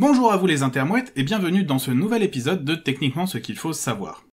Bonjour à vous les intermouettes et bienvenue dans ce nouvel épisode de Techniquement ce qu'il faut savoir.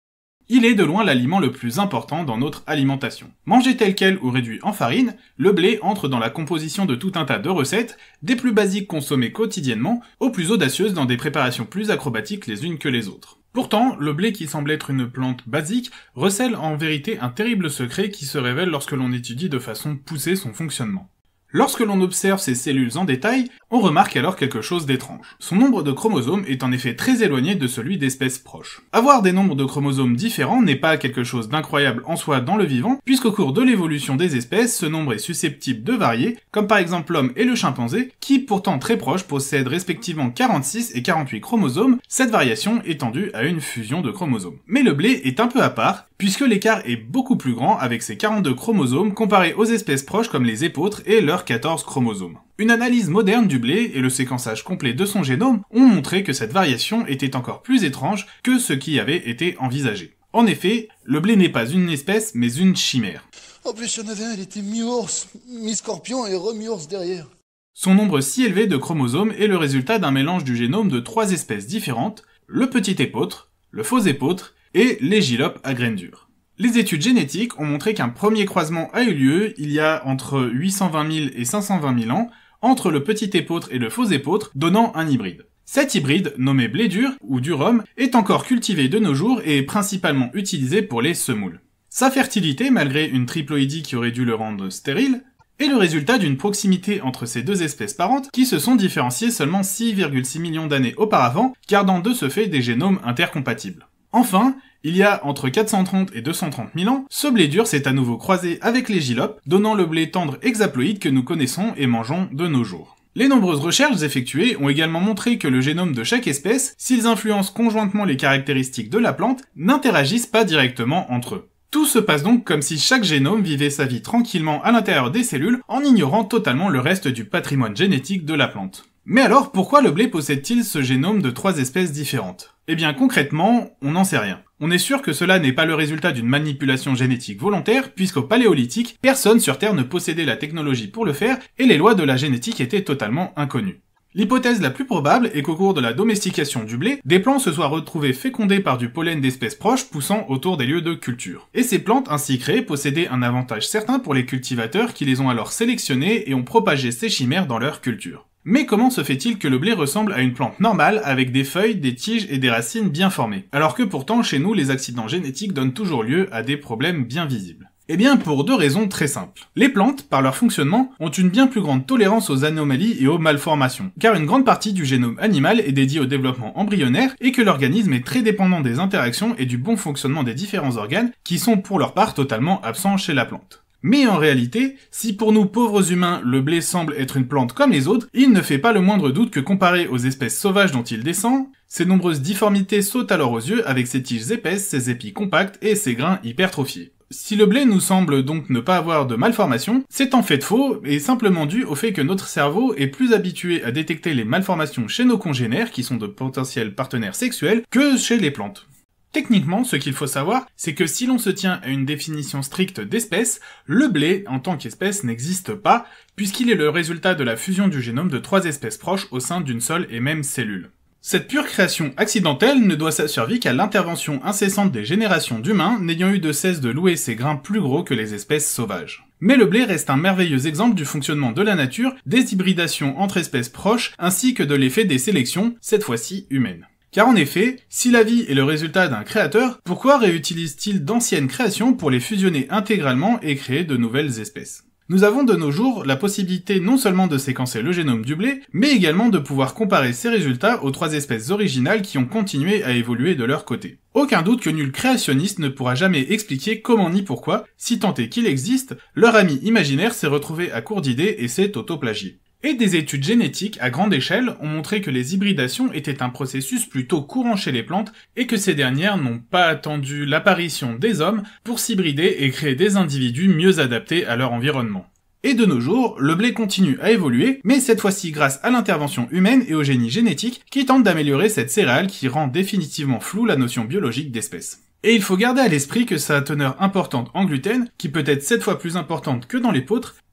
Il est de loin l'aliment le plus important dans notre alimentation. Mangé tel quel ou réduit en farine, le blé entre dans la composition de tout un tas de recettes, des plus basiques consommées quotidiennement aux plus audacieuses dans des préparations plus acrobatiques les unes que les autres. Pourtant, le blé qui semble être une plante basique recèle en vérité un terrible secret qui se révèle lorsque l'on étudie de façon poussée son fonctionnement. Lorsque l'on observe ces cellules en détail, on remarque alors quelque chose d'étrange. Son nombre de chromosomes est en effet très éloigné de celui d'espèces proches. Avoir des nombres de chromosomes différents n'est pas quelque chose d'incroyable en soi dans le vivant, puisqu'au cours de l'évolution des espèces, ce nombre est susceptible de varier, comme par exemple l'homme et le chimpanzé, qui pourtant très proches possèdent respectivement 46 et 48 chromosomes, cette variation étant due à une fusion de chromosomes. Mais le blé est un peu à part, puisque l'écart est beaucoup plus grand avec ses 42 chromosomes comparé aux espèces proches comme les épôtres et leurs 14 chromosomes. Une analyse moderne du blé et le séquençage complet de son génome ont montré que cette variation était encore plus étrange que ce qui avait été envisagé. En effet, le blé n'est pas une espèce mais une chimère. En plus, il était mi-ours, mi-scorpion et remi derrière. Son nombre si élevé de chromosomes est le résultat d'un mélange du génome de trois espèces différentes, le petit épôtre, le faux épôtre et l'égilope à graines dures. Les études génétiques ont montré qu'un premier croisement a eu lieu il y a entre 820 000 et 520 000 ans entre le petit épeautre et le faux épôtre, donnant un hybride. Cet hybride, nommé blé dur ou durum, est encore cultivé de nos jours et est principalement utilisé pour les semoules. Sa fertilité, malgré une triploïdie qui aurait dû le rendre stérile, est le résultat d'une proximité entre ces deux espèces parentes qui se sont différenciées seulement 6,6 millions d'années auparavant, gardant de ce fait des génomes intercompatibles. Enfin, il y a entre 430 et 230 000 ans, ce blé dur s'est à nouveau croisé avec les gilopes, donnant le blé tendre hexaploïde que nous connaissons et mangeons de nos jours. Les nombreuses recherches effectuées ont également montré que le génome de chaque espèce, s'ils influencent conjointement les caractéristiques de la plante, n'interagissent pas directement entre eux. Tout se passe donc comme si chaque génome vivait sa vie tranquillement à l'intérieur des cellules en ignorant totalement le reste du patrimoine génétique de la plante. Mais alors pourquoi le blé possède-t-il ce génome de trois espèces différentes eh bien concrètement, on n'en sait rien. On est sûr que cela n'est pas le résultat d'une manipulation génétique volontaire, puisqu'au Paléolithique, personne sur Terre ne possédait la technologie pour le faire, et les lois de la génétique étaient totalement inconnues. L'hypothèse la plus probable est qu'au cours de la domestication du blé, des plants se soient retrouvés fécondés par du pollen d'espèces proches poussant autour des lieux de culture. Et ces plantes ainsi créées possédaient un avantage certain pour les cultivateurs qui les ont alors sélectionnées et ont propagé ces chimères dans leur culture. Mais comment se fait-il que le blé ressemble à une plante normale avec des feuilles, des tiges et des racines bien formées Alors que pourtant chez nous les accidents génétiques donnent toujours lieu à des problèmes bien visibles. Eh bien, pour deux raisons très simples. Les plantes, par leur fonctionnement, ont une bien plus grande tolérance aux anomalies et aux malformations, car une grande partie du génome animal est dédiée au développement embryonnaire et que l'organisme est très dépendant des interactions et du bon fonctionnement des différents organes qui sont pour leur part totalement absents chez la plante. Mais en réalité, si pour nous pauvres humains le blé semble être une plante comme les autres, il ne fait pas le moindre doute que comparé aux espèces sauvages dont il descend, ses nombreuses difformités sautent alors aux yeux avec ses tiges épaisses, ses épis compacts et ses grains hypertrophiés. Si le blé nous semble donc ne pas avoir de malformations, c'est en fait faux et simplement dû au fait que notre cerveau est plus habitué à détecter les malformations chez nos congénères qui sont de potentiels partenaires sexuels que chez les plantes. Techniquement, ce qu'il faut savoir, c'est que si l'on se tient à une définition stricte d'espèce, le blé, en tant qu'espèce, n'existe pas, puisqu'il est le résultat de la fusion du génome de trois espèces proches au sein d'une seule et même cellule. Cette pure création accidentelle ne doit sa survie qu'à l'intervention incessante des générations d'humains n'ayant eu de cesse de louer ces grains plus gros que les espèces sauvages. Mais le blé reste un merveilleux exemple du fonctionnement de la nature, des hybridations entre espèces proches, ainsi que de l'effet des sélections, cette fois-ci humaines. Car en effet, si la vie est le résultat d'un créateur, pourquoi réutilise-t-il d'anciennes créations pour les fusionner intégralement et créer de nouvelles espèces nous avons de nos jours la possibilité non seulement de séquencer le génome du blé, mais également de pouvoir comparer ces résultats aux trois espèces originales qui ont continué à évoluer de leur côté. Aucun doute que nul créationniste ne pourra jamais expliquer comment ni pourquoi, si tant est qu'il existe, leur ami imaginaire s'est retrouvé à court d'idées et s'est autoplagié. Et des études génétiques à grande échelle ont montré que les hybridations étaient un processus plutôt courant chez les plantes et que ces dernières n'ont pas attendu l'apparition des hommes pour s'hybrider et créer des individus mieux adaptés à leur environnement. Et de nos jours, le blé continue à évoluer, mais cette fois-ci grâce à l'intervention humaine et au génie génétique qui tente d'améliorer cette céréale qui rend définitivement floue la notion biologique d'espèce. Et il faut garder à l'esprit que sa teneur importante en gluten, qui peut être cette fois plus importante que dans les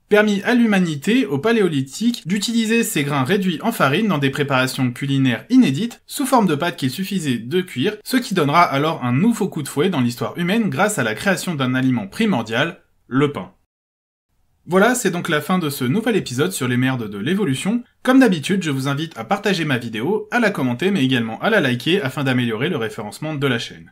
permis à l'humanité au Paléolithique d'utiliser ces grains réduits en farine dans des préparations culinaires inédites sous forme de pâtes qu'il suffisait de cuire, ce qui donnera alors un nouveau coup de fouet dans l'histoire humaine grâce à la création d'un aliment primordial, le pain. Voilà, c'est donc la fin de ce nouvel épisode sur les merdes de l'évolution. Comme d'habitude, je vous invite à partager ma vidéo, à la commenter mais également à la liker afin d'améliorer le référencement de la chaîne.